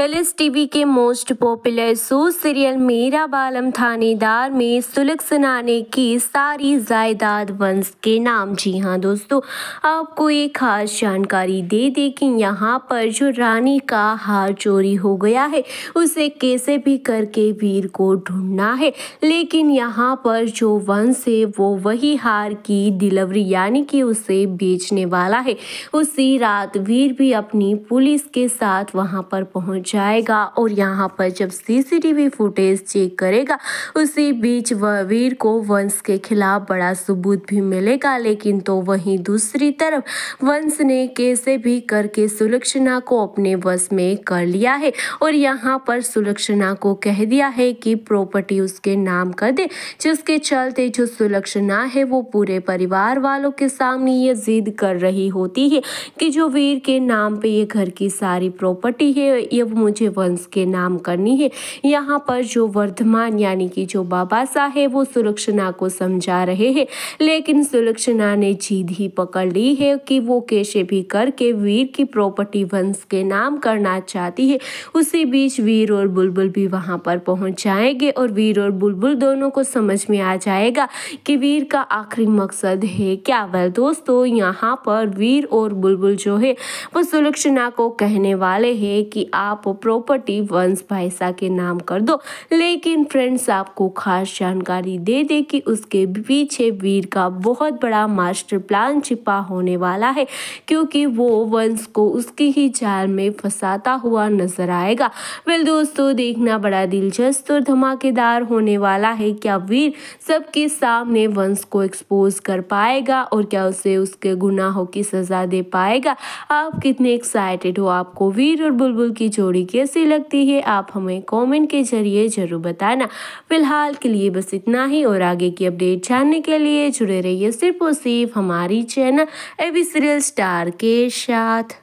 colours TV के most popular show serial Mera Balam थानेदार में सुलग सुनाने की सारी जायदाद वंश के नाम जी हाँ दोस्तों आपको एक खास जानकारी दे दे कि यहाँ पर जो रानी का हार चोरी हो गया है उसे कैसे भी करके वीर को ढूंढना है लेकिन यहाँ पर जो वंश है वो वही हार की डिलीवरी यानी कि उसे बेचने वाला है उसी रात वीर भी अपनी पुलिस के साथ वहाँ पर पहुँच जाएगा और यहाँ पर जब सीसीटीवी फुटेज चेक करेगा उसी बीच वीर को वंश के खिलाफ बड़ा सबूत भी मिलेगा लेकिन तो वहीं दूसरी तरफ वंश ने कैसे भी करके सुलक्षणा को अपने वश में कर लिया है और यहाँ पर सुलक्षणा को कह दिया है कि प्रॉपर्टी उसके नाम कर दे जिसके चलते जो सुलक्षणा है वो पूरे परिवार वालों के सामने ये जिद कर रही होती है कि जो वीर के नाम पे ये घर की सारी प्रॉपर्टी है ये मुझे वंश के नाम करनी है यहाँ पर जो वर्धमान यानी कि जो बाबा साहेब वो सुलक्षणा को समझा रहे हैं लेकिन सुलक्षणा ने जीत ही पकड़ ली है कि वो कैसे भी करके वीर की प्रॉपर्टी वंश के नाम करना चाहती है उसी बीच वीर और बुलबुल भी वहाँ पर पहुँच जाएंगे और वीर और बुलबुल दोनों को समझ में आ जाएगा कि वीर का आखिरी मकसद है क्या वह दोस्तों यहाँ पर वीर और बुलबुल जो है वो सुलक्षणा को कहने वाले हैं कि आप आप वो प्रॉपर्टी वंश भाईसा के नाम कर दो लेकिन फ्रेंड्स आपको खास जानकारी दे दे कि उसके पीछे वीर का बहुत बड़ा मास्टर प्लान छिपा होने वाला है क्योंकि वो वंश को उसकी ही जाल में फंसाता हुआ नजर आएगा वेल दोस्तों देखना बड़ा दिलचस्प और धमाकेदार होने वाला है क्या वीर सबके सामने वंश को एक्सपोज कर पाएगा और क्या उसे उसके गुनाहों की सज़ा दे पाएगा आप कितने एक्साइटेड हो आपको वीर और बुलबुल की जोड़ी स्टोरी कैसी लगती है आप हमें कमेंट के जरिए ज़रूर बताना फिलहाल के लिए बस इतना ही और आगे की अपडेट जानने के लिए जुड़े रहिए सिर्फ और सिर्फ हमारी चैनल एवी सीरियल स्टार के साथ